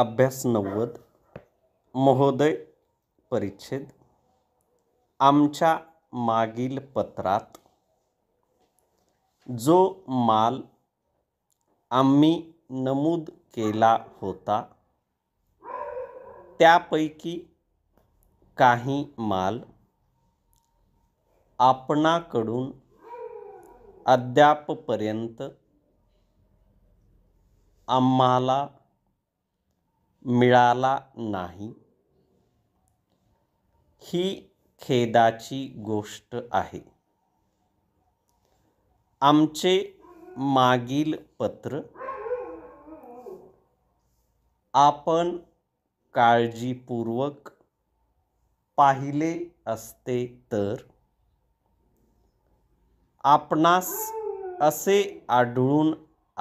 अभ्यास नव्वद महोदय परिच्छेद आमच्या मागील पत्रात जो माल आम्ही नमूद केला होता त्यापैकी काही माल आपणाकडून अद्यापपर्यंत आम्हाला मिळाला नाही ही खेदाची गोष्ट आहे आमचे मागील पत्र आपण काळजीपूर्वक पाहिले असते तर आपणास असे आढळून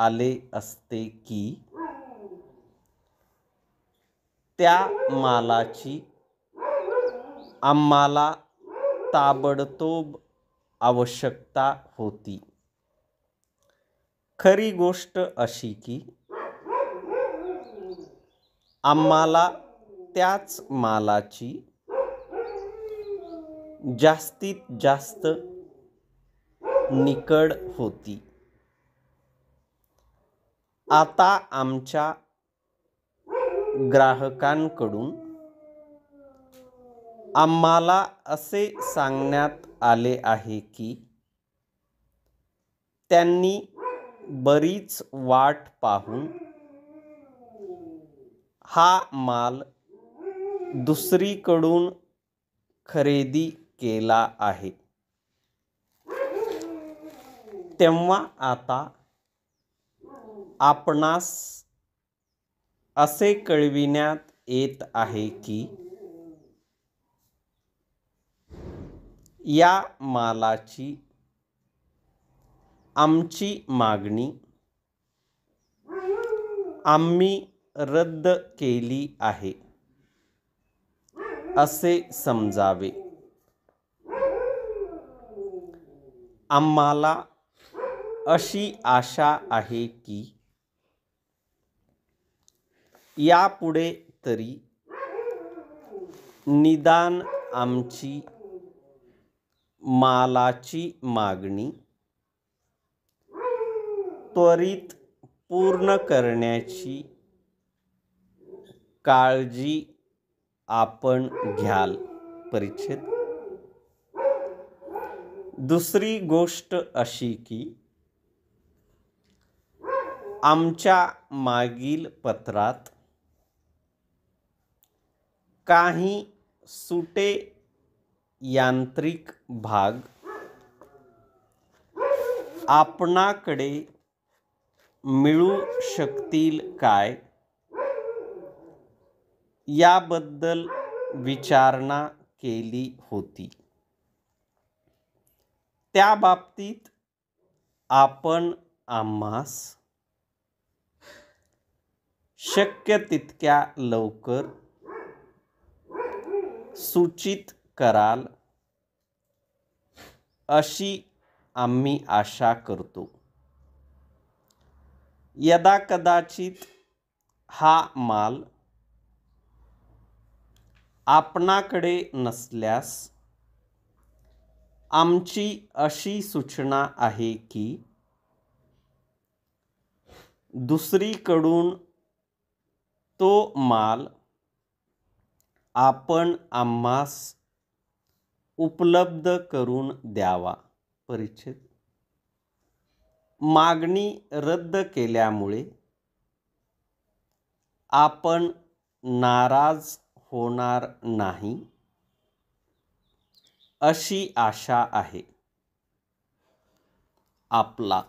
आले असते की त्या मालाची आम्हाला ताबडतोब आवश्यकता होती खरी गोष्ट अशी की आम्हाला त्याच मालाची जास्तीत जास्त निकड होती आता आमच्या ग्राहकांकडून आम्हाला असे सांगण्यात आले आहे की त्यांनी बरीच वाट पाहून हा माल दुसरीकडून खरेदी केला आहे तेव्हा आता आपणास असे कळविण्यात येत आहे की या मालाची आमची मागणी आम्ही रद्द केली आहे असे समजावे आम्हाला अशी आशा आहे की यापुढे तरी निदान आमची मालाची मागणी त्वरित पूर्ण करण्याची काळजी आपण घ्याल परिच्छेद दुसरी गोष्ट अशी की आमच्या मागील पत्रात काही सुटे यांत्रिक भाग आपणाकडे मिळू शकतील काय याबद्दल विचारणा केली होती त्या बाबतीत आपण आम्हास शक्य तितक्या लवकर सूचित कराल अशी आम्ही आशा करतो यदा कदाचित हा माल आपणाकडे नसल्यास आमची अशी सूचना आहे की दुसरीकडून तो माल आपण आम्हास उपलब्ध करून द्यावा परिच्छेद मागणी रद्द केल्यामुळे आपण नाराज होणार नाही अशी आशा आहे आपला